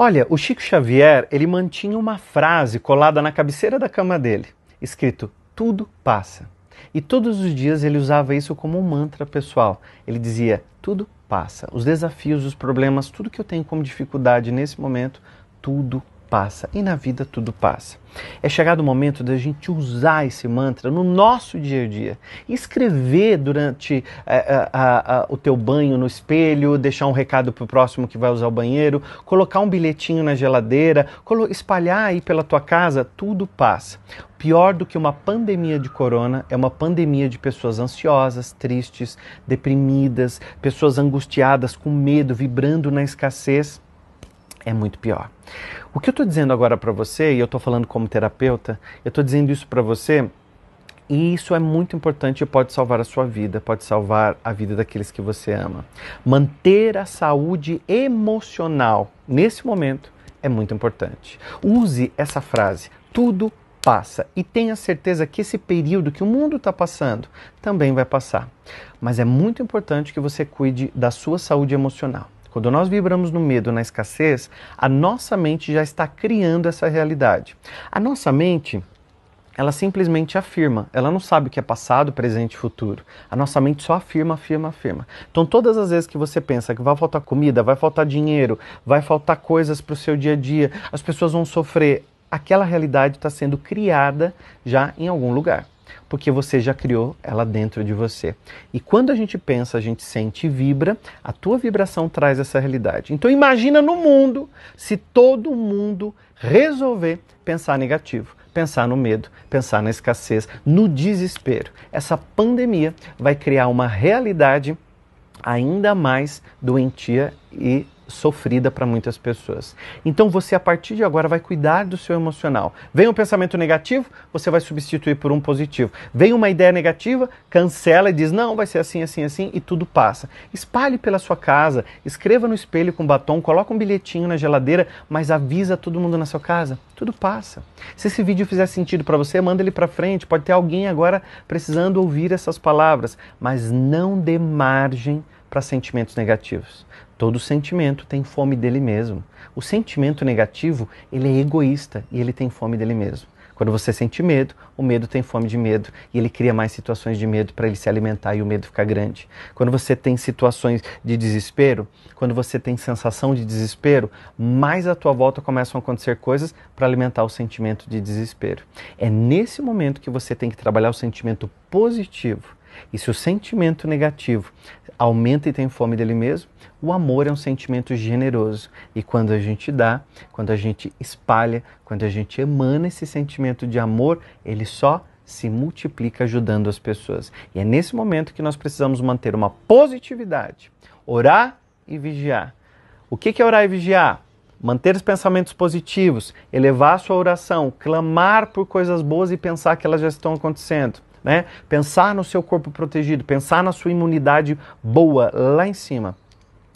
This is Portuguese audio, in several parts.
Olha, o Chico Xavier, ele mantinha uma frase colada na cabeceira da cama dele, escrito: "Tudo passa". E todos os dias ele usava isso como um mantra pessoal. Ele dizia: "Tudo passa. Os desafios, os problemas, tudo que eu tenho como dificuldade nesse momento, tudo passa e na vida tudo passa. É chegado o momento da gente usar esse mantra no nosso dia a dia. Escrever durante eh, eh, a, a, o teu banho no espelho, deixar um recado para o próximo que vai usar o banheiro, colocar um bilhetinho na geladeira, espalhar aí pela tua casa, tudo passa. Pior do que uma pandemia de corona é uma pandemia de pessoas ansiosas, tristes, deprimidas, pessoas angustiadas, com medo, vibrando na escassez. É muito pior. O que eu estou dizendo agora para você, e eu estou falando como terapeuta, eu estou dizendo isso para você, e isso é muito importante e pode salvar a sua vida, pode salvar a vida daqueles que você ama. Manter a saúde emocional nesse momento é muito importante. Use essa frase: tudo passa e tenha certeza que esse período que o mundo está passando também vai passar. Mas é muito importante que você cuide da sua saúde emocional. Quando nós vibramos no medo, na escassez, a nossa mente já está criando essa realidade. A nossa mente, ela simplesmente afirma, ela não sabe o que é passado, presente e futuro. A nossa mente só afirma, afirma, afirma. Então, todas as vezes que você pensa que vai faltar comida, vai faltar dinheiro, vai faltar coisas para o seu dia a dia, as pessoas vão sofrer, aquela realidade está sendo criada já em algum lugar porque você já criou ela dentro de você. E quando a gente pensa, a gente sente e vibra, a tua vibração traz essa realidade. Então imagina no mundo se todo mundo resolver pensar negativo, pensar no medo, pensar na escassez, no desespero. Essa pandemia vai criar uma realidade ainda mais doentia e sofrida para muitas pessoas. Então você, a partir de agora, vai cuidar do seu emocional. Vem um pensamento negativo, você vai substituir por um positivo. Vem uma ideia negativa, cancela e diz: não, vai ser assim, assim, assim, e tudo passa. Espalhe pela sua casa, escreva no espelho com batom, coloque um bilhetinho na geladeira, mas avisa todo mundo na sua casa. Tudo passa. Se esse vídeo fizer sentido para você, manda ele para frente. Pode ter alguém agora precisando ouvir essas palavras, mas não dê margem para sentimentos negativos. Todo sentimento tem fome dele mesmo. O sentimento negativo, ele é egoísta e ele tem fome dele mesmo. Quando você sente medo, o medo tem fome de medo e ele cria mais situações de medo para ele se alimentar e o medo ficar grande. Quando você tem situações de desespero, quando você tem sensação de desespero, mais à tua volta começam a acontecer coisas para alimentar o sentimento de desespero. É nesse momento que você tem que trabalhar o sentimento positivo e se o sentimento negativo aumenta e tem fome dele mesmo, o amor é um sentimento generoso. E quando a gente dá, quando a gente espalha, quando a gente emana esse sentimento de amor, ele só se multiplica ajudando as pessoas. E é nesse momento que nós precisamos manter uma positividade, orar e vigiar. O que é orar e vigiar? manter os pensamentos positivos, elevar a sua oração, clamar por coisas boas e pensar que elas já estão acontecendo né? Pensar no seu corpo protegido, pensar na sua imunidade boa lá em cima.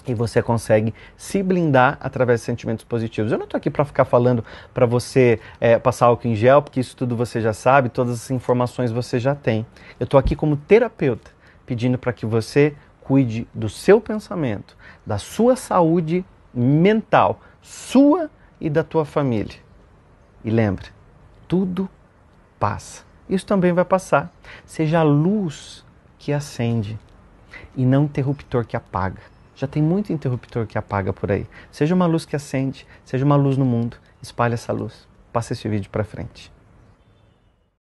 E você consegue se blindar através de sentimentos positivos. Eu não estou aqui para ficar falando para você é, passar álcool em gel, porque isso tudo você já sabe, todas as informações você já tem. Eu estou aqui como terapeuta, pedindo para que você cuide do seu pensamento, da sua saúde mental, sua e da tua família. E lembre, tudo passa isso também vai passar. Seja a luz que acende e não interruptor que apaga. Já tem muito interruptor que apaga por aí. Seja uma luz que acende, seja uma luz no mundo, espalhe essa luz. Passa esse vídeo para frente.